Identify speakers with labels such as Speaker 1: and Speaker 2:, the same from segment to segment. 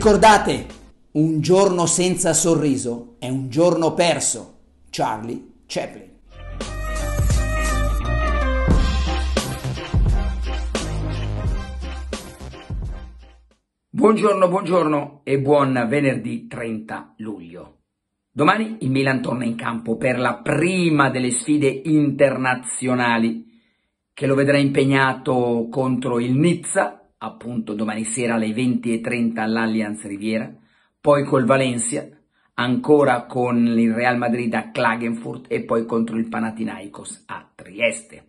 Speaker 1: Ricordate, un giorno senza sorriso è un giorno perso. Charlie Chaplin. Buongiorno, buongiorno e buon venerdì 30 luglio. Domani il Milan torna in campo per la prima delle sfide internazionali che lo vedrà impegnato contro il Nizza appunto domani sera alle 20.30 all'Allianz Riviera, poi col Valencia, ancora con il Real Madrid a Klagenfurt e poi contro il Panathinaikos a Trieste.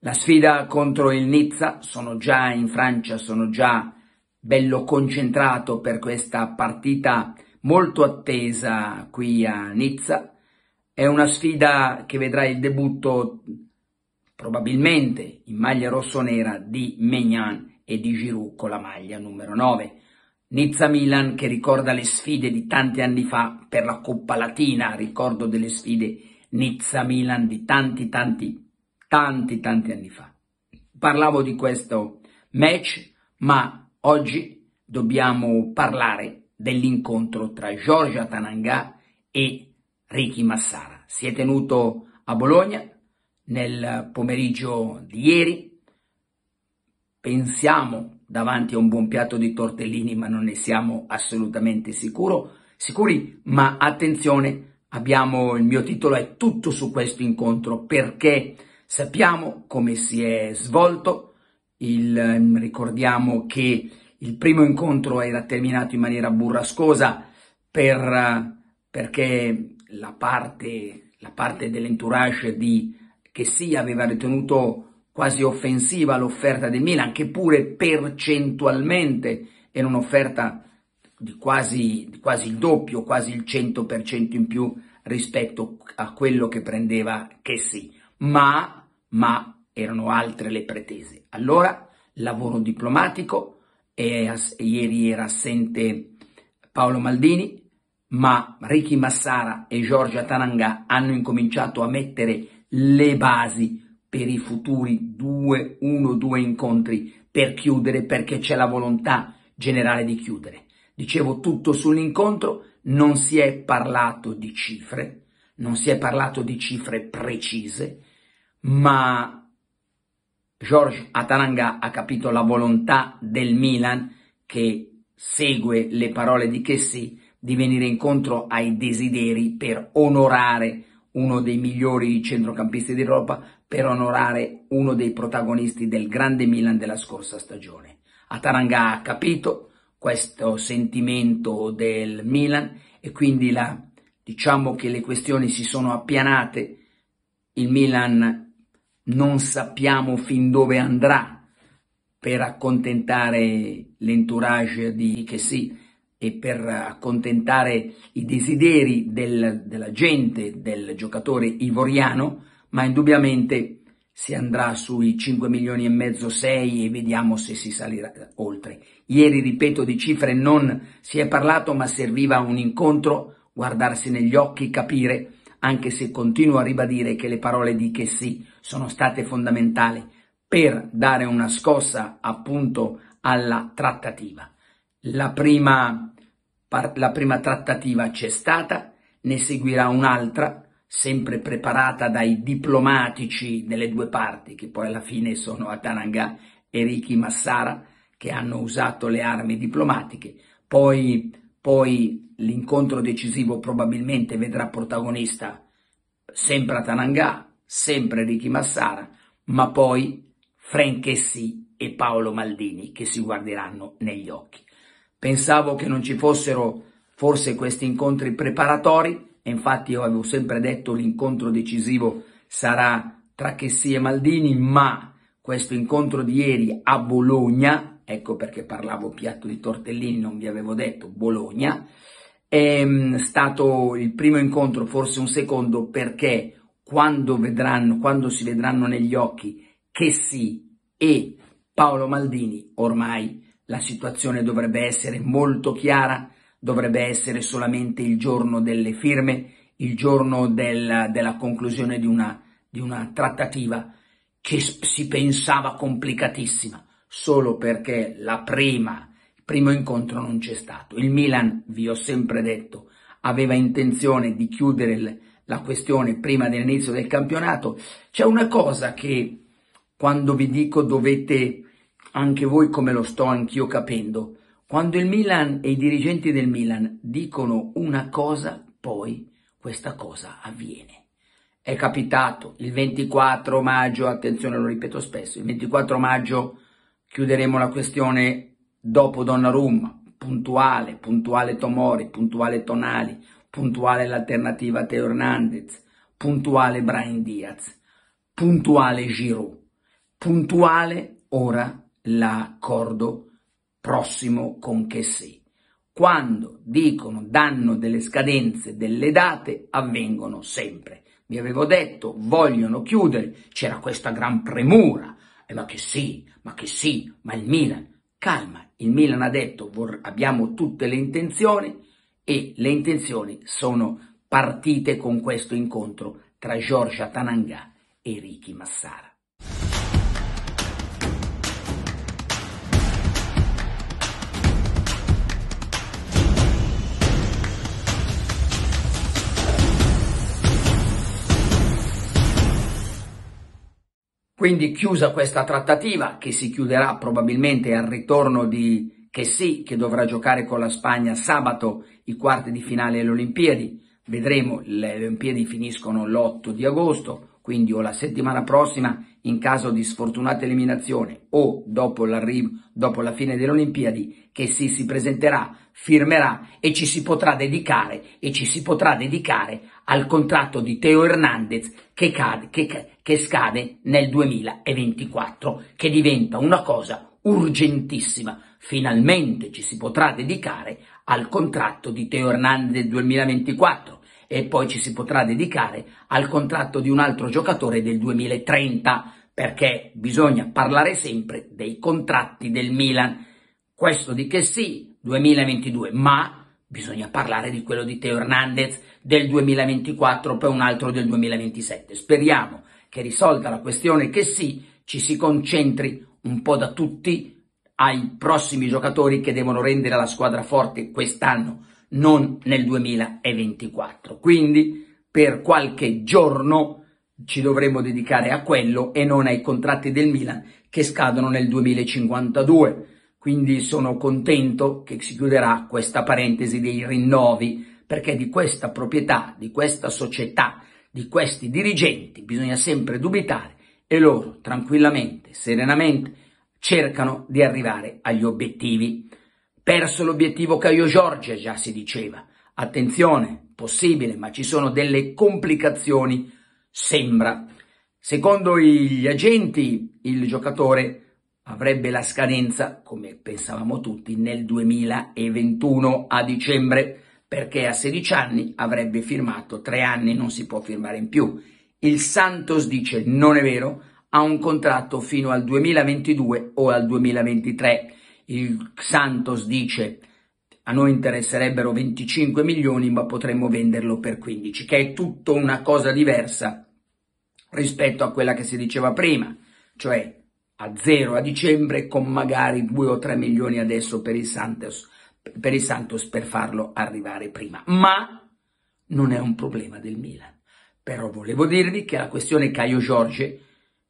Speaker 1: La sfida contro il Nizza, sono già in Francia, sono già bello concentrato per questa partita molto attesa qui a Nizza. È una sfida che vedrà il debutto probabilmente in maglia rossonera di Maignan e di Giroud con la maglia numero 9. Nizza-Milan che ricorda le sfide di tanti anni fa per la Coppa Latina, ricordo delle sfide Nizza-Milan di tanti tanti tanti tanti anni fa. Parlavo di questo match, ma oggi dobbiamo parlare dell'incontro tra Giorgia Tanangà e Ricky Massara. Si è tenuto a Bologna nel pomeriggio di ieri, pensiamo davanti a un buon piatto di tortellini, ma non ne siamo assolutamente sicuro, sicuri, ma attenzione, abbiamo, il mio titolo è tutto su questo incontro, perché sappiamo come si è svolto, il, mm, ricordiamo che il primo incontro era terminato in maniera burrascosa per, eh, perché la parte, la parte dell'entourage di che Chessy aveva ritenuto quasi offensiva l'offerta del Milan, che pure percentualmente era un'offerta di quasi, di quasi il doppio, quasi il 100% in più rispetto a quello che prendeva che sì, ma, ma erano altre le pretese. Allora, lavoro diplomatico, e ieri era assente Paolo Maldini, ma Ricky Massara e Giorgia Tananga hanno incominciato a mettere le basi per i futuri due, uno, due incontri per chiudere perché c'è la volontà generale di chiudere. Dicevo tutto sull'incontro, non si è parlato di cifre, non si è parlato di cifre precise, ma George Atalanga ha capito la volontà del Milan che segue le parole di Chessy di venire incontro ai desideri per onorare uno dei migliori centrocampisti d'Europa, per onorare uno dei protagonisti del grande Milan della scorsa stagione. Ataranga ha capito questo sentimento del Milan e quindi la, diciamo che le questioni si sono appianate, il Milan non sappiamo fin dove andrà per accontentare l'entourage di che sì e per accontentare i desideri del, della gente, del giocatore ivoriano, ma indubbiamente si andrà sui 5 milioni e mezzo, 6 e vediamo se si salirà oltre. Ieri, ripeto, di cifre non si è parlato, ma serviva un incontro, guardarsi negli occhi, capire, anche se continuo a ribadire che le parole di che sì sono state fondamentali per dare una scossa appunto alla trattativa. La prima, la prima trattativa c'è stata, ne seguirà un'altra, sempre preparata dai diplomatici delle due parti, che poi alla fine sono Atananga e Ricky Massara, che hanno usato le armi diplomatiche. Poi, poi l'incontro decisivo probabilmente vedrà protagonista sempre Atananga, sempre Ricky Massara, ma poi Frank Essi e Paolo Maldini che si guarderanno negli occhi. Pensavo che non ci fossero forse questi incontri preparatori e infatti io avevo sempre detto l'incontro decisivo sarà tra Chessy e Maldini, ma questo incontro di ieri a Bologna, ecco perché parlavo piatto di tortellini, non vi avevo detto Bologna, è ehm, stato il primo incontro, forse un secondo, perché quando vedranno, quando si vedranno negli occhi Chessy e Paolo Maldini, ormai la situazione dovrebbe essere molto chiara, dovrebbe essere solamente il giorno delle firme, il giorno del, della conclusione di una, di una trattativa che si pensava complicatissima, solo perché la prima, il primo incontro non c'è stato. Il Milan, vi ho sempre detto, aveva intenzione di chiudere il, la questione prima dell'inizio del campionato. C'è una cosa che quando vi dico dovete anche voi come lo sto anch'io capendo. Quando il Milan e i dirigenti del Milan dicono una cosa, poi questa cosa avviene. È capitato il 24 maggio, attenzione lo ripeto spesso, il 24 maggio chiuderemo la questione dopo Donnarumma, puntuale, puntuale Tomori, puntuale Tonali, puntuale l'alternativa Teo Hernandez, puntuale Brian Diaz, puntuale Giroud, puntuale ora l'accordo prossimo con che sì. Quando dicono, danno delle scadenze, delle date, avvengono sempre. Vi avevo detto, vogliono chiudere, c'era questa gran premura. Eh, ma che sì, ma che sì, ma il Milan. Calma, il Milan ha detto, vor- abbiamo tutte le intenzioni e le intenzioni sono partite con questo incontro tra Giorgia Tanangà e Ricky Massara. Quindi chiusa questa trattativa, che si chiuderà probabilmente al ritorno di Chessy, che dovrà giocare con la Spagna sabato i quarti di finale alle Olimpiadi, vedremo, le Olimpiadi finiscono l'8 di agosto, quindi o la settimana prossima in caso di sfortunata eliminazione o dopo dopo la fine delle Olimpiadi, che si, si presenterà, firmerà e ci si potrà dedicare e ci si potrà dedicare al contratto di Teo Hernandez che, cade, che, che scade nel 2024, che diventa una cosa urgentissima. Finalmente ci si potrà dedicare al contratto di Teo Hernandez 2024 e poi ci si potrà dedicare al contratto di un altro giocatore del 2030 perché bisogna parlare sempre dei contratti del Milan. Questo di che sì, 2022, ma bisogna parlare di quello di Teo Hernandez del 2024 poi un altro del 2027. Speriamo che risolta la questione che sì, ci si concentri un po' da tutti ai prossimi giocatori che devono rendere la squadra forte quest'anno non nel 2024. Quindi per qualche giorno ci dovremo dedicare a quello e non ai contratti del Milan che scadono nel 2052. Quindi sono contento che si chiuderà questa parentesi dei rinnovi perché di questa proprietà, di questa società, di questi dirigenti bisogna sempre dubitare e loro tranquillamente, serenamente cercano di arrivare agli obiettivi. Perso l'obiettivo Caio Giorgia, già si diceva. Attenzione, possibile, ma ci sono delle complicazioni, sembra. Secondo gli agenti, il giocatore avrebbe la scadenza, come pensavamo tutti, nel 2021 a dicembre, perché a 16 anni avrebbe firmato, 3 anni non si può firmare in più. Il Santos dice non è vero, ha un contratto fino al 2022 o al 2023 il Santos dice a noi interesserebbero 25 milioni ma potremmo venderlo per 15, che è tutto una cosa diversa rispetto a quella che si diceva prima, cioè a zero a dicembre con magari 2 o 3 milioni adesso per il Santos per, il Santos per farlo arrivare prima. Ma non è un problema del Milan. Però volevo dirvi che la questione Caio Giorge,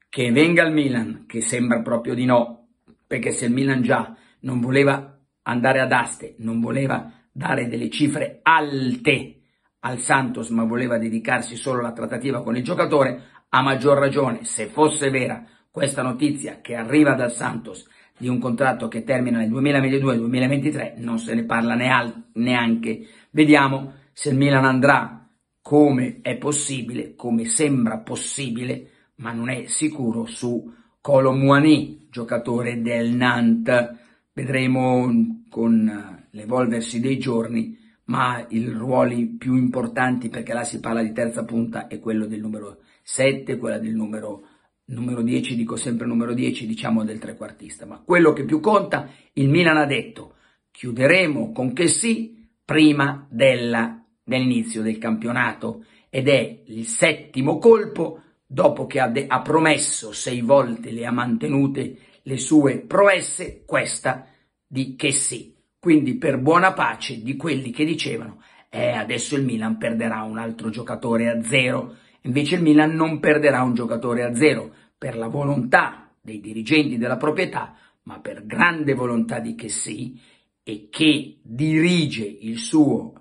Speaker 1: che venga al Milan, che sembra proprio di no, perché se il Milan già non voleva andare ad aste, non voleva dare delle cifre alte al Santos, ma voleva dedicarsi solo alla trattativa con il giocatore, a maggior ragione, se fosse vera questa notizia che arriva dal Santos di un contratto che termina nel 2022-2023, non se ne parla neanche. Vediamo se il Milan andrà come è possibile, come sembra possibile, ma non è sicuro su Colomuani, giocatore del Nantes. Vedremo con eh, l'evolversi dei giorni, ma i ruoli più importanti, perché là si parla di terza punta, è quello del numero 7, quella del numero, numero 10, dico sempre numero 10, diciamo del trequartista. Ma quello che più conta, il Milan ha detto, chiuderemo con che sì prima della, dell'inizio del campionato ed è il settimo colpo dopo che ha, de- ha promesso sei volte le ha mantenute le sue proesse, questa di che sì. Quindi per buona pace di quelli che dicevano eh, adesso il Milan perderà un altro giocatore a zero. Invece il Milan non perderà un giocatore a zero per la volontà dei dirigenti della proprietà, ma per grande volontà di che sì e che dirige il suo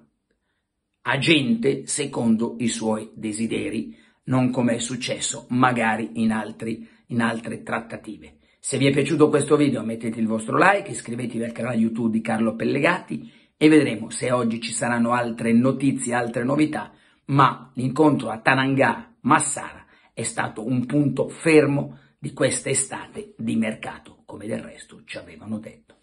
Speaker 1: agente secondo i suoi desideri, non come è successo magari in, altri, in altre trattative. Se vi è piaciuto questo video mettete il vostro like, iscrivetevi al canale YouTube di Carlo Pellegati e vedremo se oggi ci saranno altre notizie, altre novità, ma l'incontro a Tanangà Massara è stato un punto fermo di questa estate di mercato, come del resto ci avevano detto.